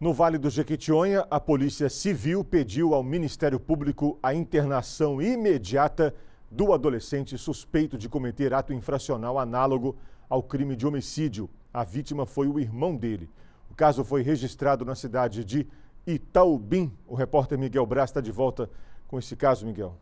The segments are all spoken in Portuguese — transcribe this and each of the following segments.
No Vale do Jequitinhonha, a Polícia Civil pediu ao Ministério Público a internação imediata do adolescente suspeito de cometer ato infracional análogo ao crime de homicídio. A vítima foi o irmão dele. O caso foi registrado na cidade de Itaubim. O repórter Miguel Brás está de volta com esse caso, Miguel.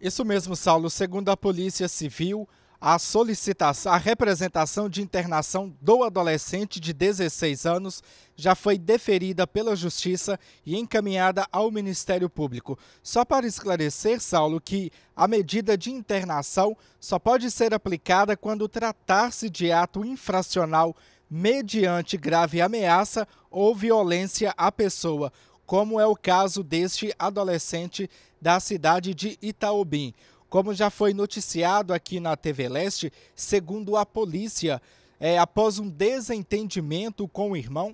Isso mesmo, Saulo. Segundo a Polícia Civil, a solicitação, a representação de internação do adolescente de 16 anos já foi deferida pela Justiça e encaminhada ao Ministério Público. Só para esclarecer, Saulo, que a medida de internação só pode ser aplicada quando tratar-se de ato infracional mediante grave ameaça ou violência à pessoa, como é o caso deste adolescente da cidade de Itaobim. Como já foi noticiado aqui na TV Leste, segundo a polícia, é, após um desentendimento com o irmão,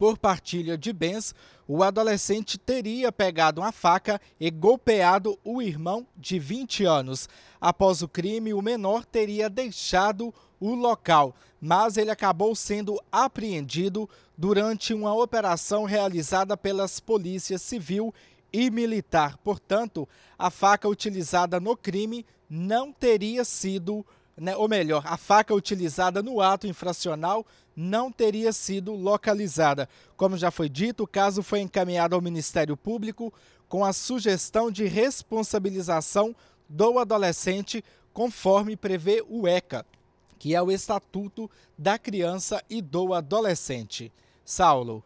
por partilha de bens, o adolescente teria pegado uma faca e golpeado o irmão de 20 anos. Após o crime, o menor teria deixado o local, mas ele acabou sendo apreendido durante uma operação realizada pelas polícias civil e militar. Portanto, a faca utilizada no crime não teria sido, né, ou melhor, a faca utilizada no ato infracional não teria sido localizada. Como já foi dito, o caso foi encaminhado ao Ministério Público com a sugestão de responsabilização do adolescente, conforme prevê o ECA, que é o Estatuto da Criança e do Adolescente. Saulo.